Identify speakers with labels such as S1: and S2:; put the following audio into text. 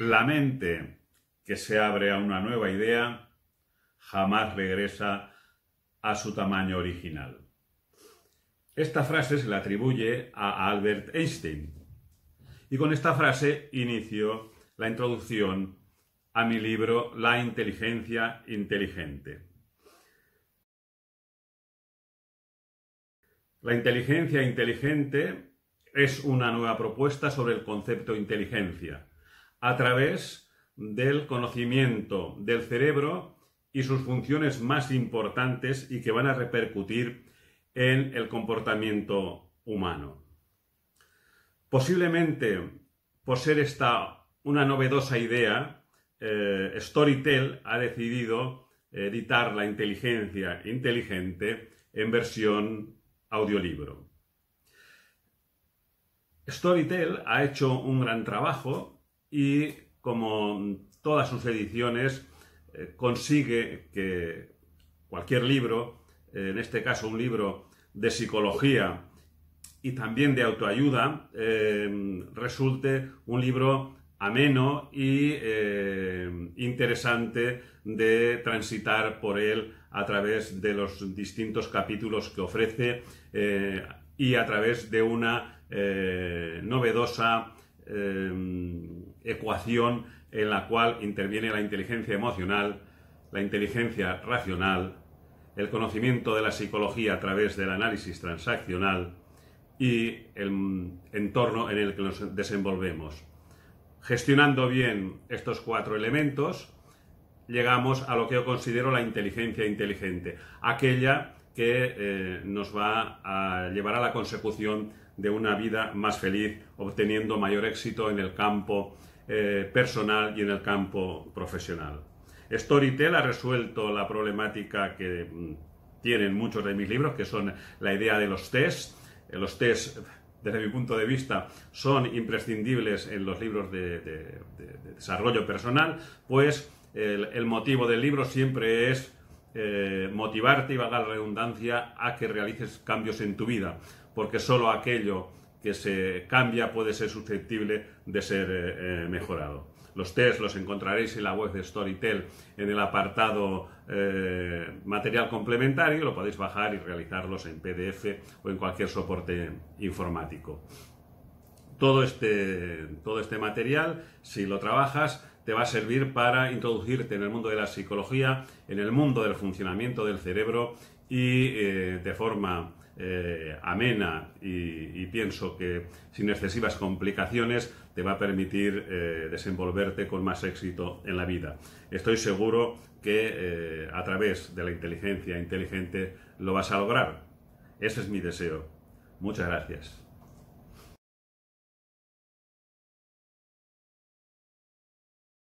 S1: La mente que se abre a una nueva idea jamás regresa a su tamaño original. Esta frase se la atribuye a Albert Einstein. Y con esta frase inicio la introducción a mi libro La inteligencia inteligente. La inteligencia inteligente es una nueva propuesta sobre el concepto inteligencia a través del conocimiento del cerebro y sus funciones más importantes y que van a repercutir en el comportamiento humano. Posiblemente, por ser esta una novedosa idea, eh, Storytel ha decidido editar la inteligencia inteligente en versión audiolibro. Storytel ha hecho un gran trabajo y como todas sus ediciones eh, consigue que cualquier libro, eh, en este caso un libro de psicología y también de autoayuda, eh, resulte un libro ameno y interesante de transitar por él a través de los distintos capítulos que ofrece y a través de una novedosa ecuación en la cual interviene la inteligencia emocional, la inteligencia racional, el conocimiento de la psicología a través del análisis transaccional y el entorno en el que nos desenvolvemos. Gestionando bien estos cuatro elementos, llegamos a lo que yo considero la inteligencia inteligente, aquella que eh, nos va a llevar a la consecución de una vida más feliz, obteniendo mayor éxito en el campo eh, personal y en el campo profesional. Storytel ha resuelto la problemática que mm, tienen muchos de mis libros, que son la idea de los test. Eh, los test, desde mi punto de vista, son imprescindibles en los libros de, desarrollo personal, pues el, motivo del libro siempre es eh, motivarte, y valga la redundancia, a que realices cambios en tu vida, porque solo aquello que se cambia puede ser susceptible de ser eh, eh, mejorado. Los test los encontraréis en la web de Storytel en el apartado eh, material complementario, lo podéis bajar y realizarlos en PDF o en cualquier soporte informático. todo este, este material, si lo trabajas, te va a servir para introducirte en el mundo de la psicología, en el mundo del funcionamiento del cerebro y eh, de forma eh, amena y, pienso que sin excesivas complicaciones te va a permitir eh, desenvolverte con más éxito en la vida. Estoy seguro que a través de la inteligencia inteligente lo vas a lograr. Ese es mi deseo. Muchas gracias.